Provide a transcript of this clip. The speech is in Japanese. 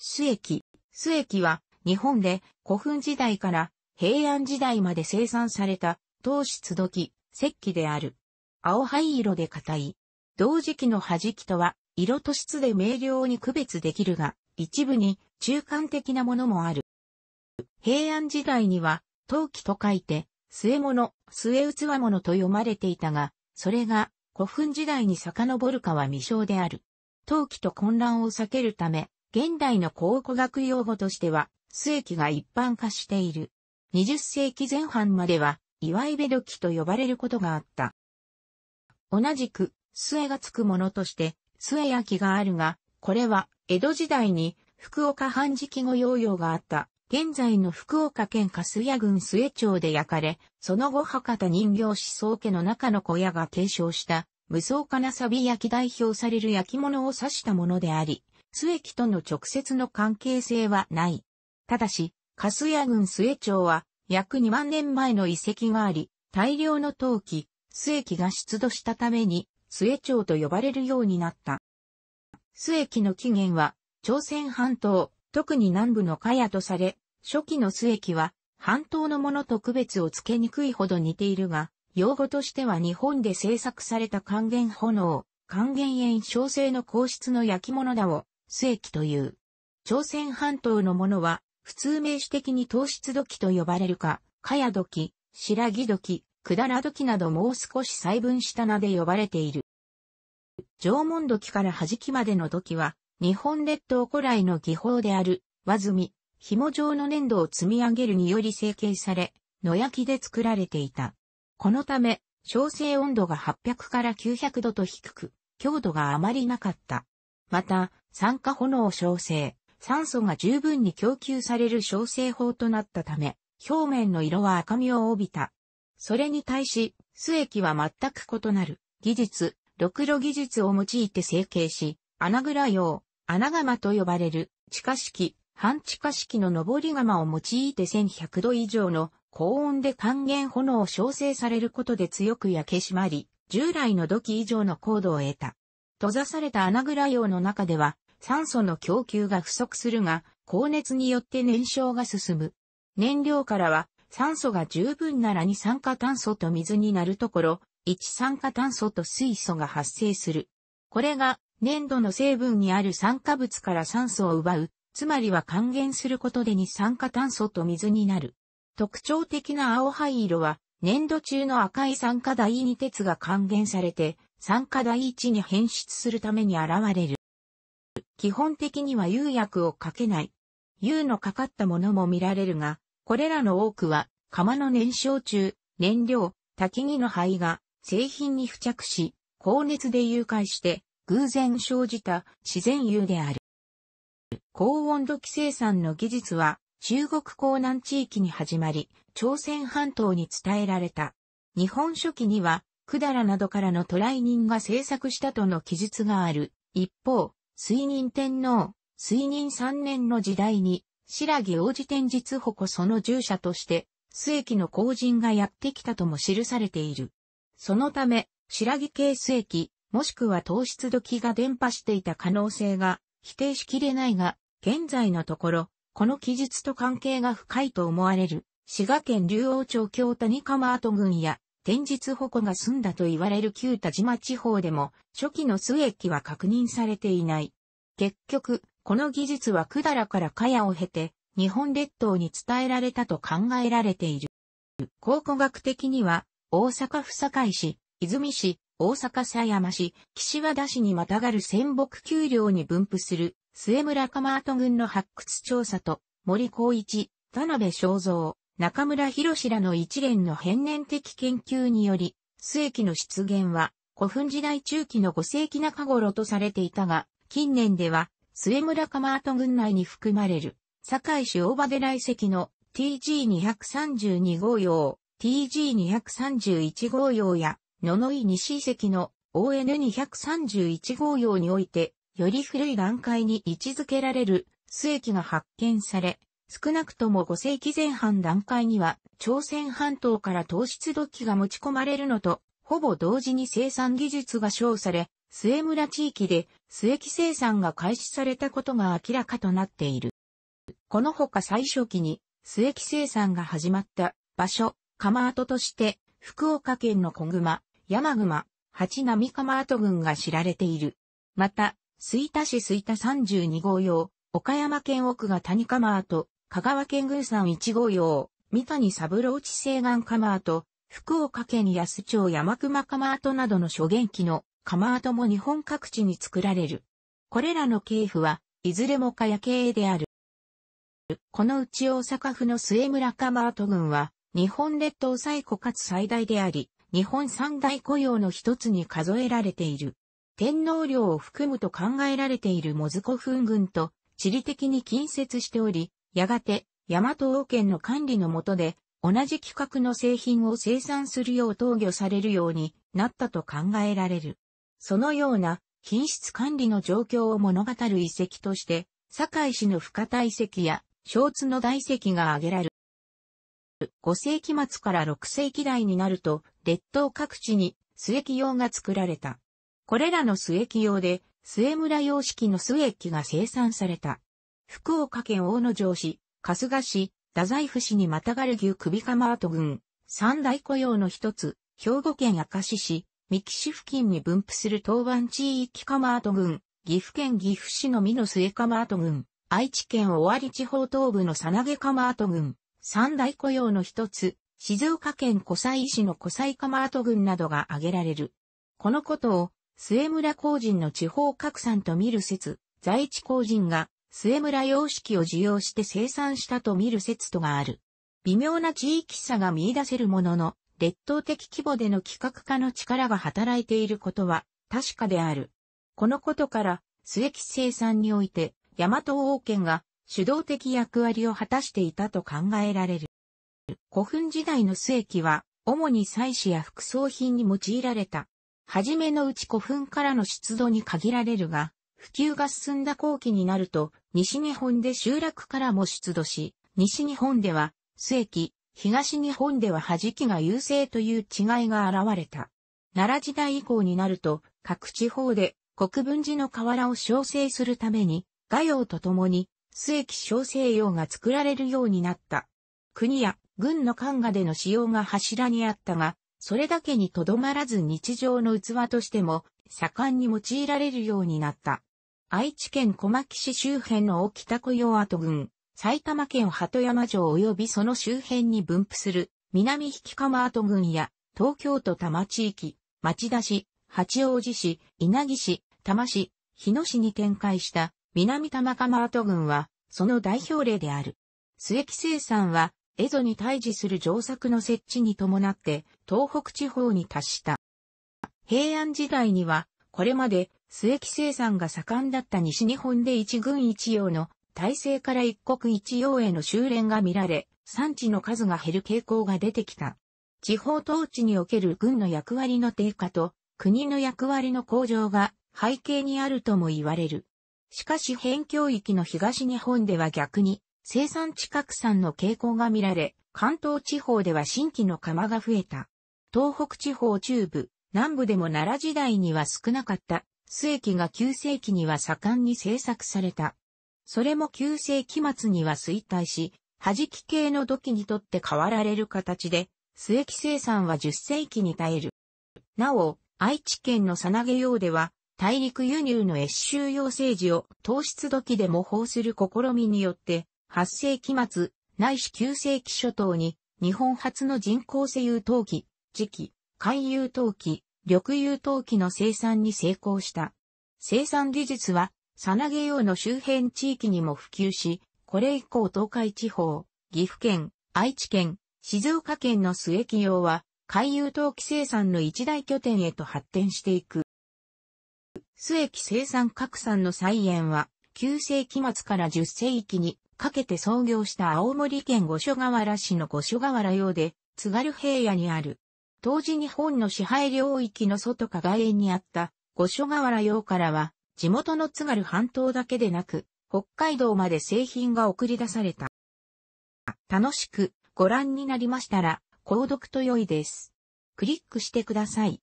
須液。須液は日本で古墳時代から平安時代まで生産された糖質土器、石器である。青灰色で硬い。同時期の弾きとは色と質で明瞭に区別できるが、一部に中間的なものもある。平安時代には陶器と書いて末物、末器物と読まれていたが、それが古墳時代に遡るかは未詳である。陶器と混乱を避けるため、現代の考古学用語としては、末期が一般化している。20世紀前半までは、祝いべどきと呼ばれることがあった。同じく、末がつくものとして、末焼きがあるが、これは、江戸時代に、福岡半時期後用用があった、現在の福岡県すや郡末町で焼かれ、その後博多人形思想家の中の小屋が継承した、無双かなび焼き代表される焼き物を指したものであり、末駅との直接の関係性はない。ただし、カスヤ郡末町は約2万年前の遺跡があり、大量の陶器、末駅が出土したために、末町と呼ばれるようになった。末駅の起源は、朝鮮半島、特に南部のカヤとされ、初期の末駅は、半島のものと区別をつけにくいほど似ているが、用語としては日本で製作された還元炎、還元炎焼成の硬質の焼き物だを世紀という。朝鮮半島のものは、普通名詞的に糖質土器と呼ばれるか、かや土器、白木土器、くだら土器などもう少し細分した名で呼ばれている。縄文土器から弾きまでの土器は、日本列島古来の技法である、和積み、紐状の粘土を積み上げるにより成形され、野焼きで作られていた。このため、焼成温度が800から900度と低く、強度があまりなかった。また、酸化炎を焼成、酸素が十分に供給される焼成法となったため、表面の色は赤みを帯びた。それに対し、素液は全く異なる技術、ろくろ技術を用いて成形し、穴蔵用、穴窯と呼ばれる地下式、半地下式の上り窯を用いて1100度以上の高温で還元炎を焼成されることで強く焼け締まり、従来の土器以上の高度を得た。閉ざされた穴蔵用の中では、酸素の供給が不足するが、高熱によって燃焼が進む。燃料からは、酸素が十分なら二酸化炭素と水になるところ、一酸化炭素と水素が発生する。これが、粘土の成分にある酸化物から酸素を奪う、つまりは還元することで二酸化炭素と水になる。特徴的な青灰色は、粘土中の赤い酸化第二鉄が還元されて、酸化第一に変質するために現れる。基本的には釉薬をかけない。釉のかかったものも見られるが、これらの多くは、釜の燃焼中、燃料、焚き木の灰が製品に付着し、高熱で融解して偶然生じた自然油である。高温度規制産の技術は中国江南地域に始まり、朝鮮半島に伝えられた。日本初期には百済などからの渡来人が制作したとの記述がある。一方、水任天皇、水任三年の時代に、白木王子天実護その従者として、末期の皇人がやってきたとも記されている。そのため、白木系末期、もしくは糖質時が伝播していた可能性が否定しきれないが、現在のところ、この記述と関係が深いと思われる、滋賀県竜王町京谷釜跡群や天日矛が済んだと言われる旧田島地方でも、初期の末期は確認されていない。結局、この技術は百済から茅を経て、日本列島に伝えられたと考えられている。考古学的には、大阪府堺市、泉市、大阪狭山市、岸和田市にまたがる仙北丘陵に分布する、末村鎌跡群の発掘調査と、森光一、田辺正造、中村博士らの一連の変年的研究により、末期の出現は古墳時代中期の5世紀中頃とされていたが、近年では末村鎌跡群内に含まれる、堺市大場寺遺跡の TG232 号用、TG231 号用や、野々井西遺跡の ON231 号用において、より古い段階に位置づけられる末期が発見され、少なくとも5世紀前半段階には、朝鮮半島から糖質土器が持ち込まれるのと、ほぼ同時に生産技術が称され、末村地域で末木生産が開始されたことが明らかとなっている。このほか最初期に末木生産が始まった場所、釜跡として、福岡県の小熊、山熊、八並釜跡群が知られている。また、水田市水田32号用、岡山県奥が谷釜跡、香川県宮山一号用、三谷三郎地西岸釜跡、福岡県安町山熊釜跡などの諸元記の釜跡も日本各地に作られる。これらの系譜は、いずれもかや系である。このうち大阪府の末村釜跡群は、日本列島最古かつ最大であり、日本三大雇用の一つに数えられている。天皇陵を含むと考えられているモズコフン群と地理的に近接しており、やがて、大和王権の管理の下で、同じ規格の製品を生産するよう投与されるようになったと考えられる。そのような品質管理の状況を物語る遺跡として、堺市の深田遺跡や、小津の大石が挙げられる。5世紀末から6世紀代になると、列島各地に末木用が作られた。これらの末木用で、末村様式の末木が生産された。福岡県大野城市、春日市、太宰府市にまたがる牛首釜跡群、三大雇用の一つ、兵庫県明石市、三木市付近に分布する東湾地域釜跡群、岐阜県岐阜市の美の末釜跡群、愛知県尾張地方東部のさなげ釜跡群、三大雇用の一つ、静岡県湖西市の湖西釜跡群などが挙げられる。このことを、末村工人の地方拡散と見る説、在地工人が末村様式を受容して生産したと見る説とがある。微妙な地域差が見出せるものの、列島的規模での企画化の力が働いていることは確かである。このことから、末期生産において、大和王権が主導的役割を果たしていたと考えられる。古墳時代の末期は、主に祭祀や副葬品に用いられた。はじめのうち古墳からの出土に限られるが、普及が進んだ後期になると、西日本で集落からも出土し、西日本では、末期、東日本では弾きが優勢という違いが現れた。奈良時代以降になると、各地方で国分寺の瓦を焼成するために、画用とともに、末期焼成用が作られるようになった。国や軍の管画での使用が柱にあったが、それだけにとどまらず日常の器としても、盛んに用いられるようになった。愛知県小牧市周辺の沖田小用跡郡、埼玉県鳩山城及びその周辺に分布する南引釜跡郡や東京都多摩地域、町田市、八王子市、稲城市、多摩市、日野市に展開した南多摩釜跡郡はその代表例である。末木生産は蝦夷に対峙する城作の設置に伴って東北地方に達した。平安時代にはこれまで末期生産が盛んだった西日本で一軍一用の体制から一国一用への修練が見られ、産地の数が減る傾向が出てきた。地方統治における軍の役割の低下と国の役割の向上が背景にあるとも言われる。しかし辺境域の東日本では逆に生産地拡散の傾向が見られ、関東地方では新規の釜が増えた。東北地方中部、南部でも奈良時代には少なかった末期が9世紀には盛んに制作された。それも9世紀末には衰退し、弾き系の土器にとって変わられる形で、末期生産は10世紀に耐える。なお、愛知県のさなげ用では、大陸輸入の越州用政治を糖質土器で模倣する試みによって、8世紀末、ないし9世紀初頭に、日本初の人工製油陶器、磁器、海油陶器、緑油陶器の生産に成功した。生産技術は、さなげ用の周辺地域にも普及し、これ以降東海地方、岐阜県、愛知県、静岡県の末木用は、海遊陶器生産の一大拠点へと発展していく。末木生産拡散の再演は、9世紀末から10世紀にかけて創業した青森県五所川原市の五所川原用で、津軽平野にある当時日本の支配領域の外か外縁にあった五所川原洋からは、地元の津軽半島だけでなく、北海道まで製品が送り出された。楽しくご覧になりましたら、購読と良いです。クリックしてください。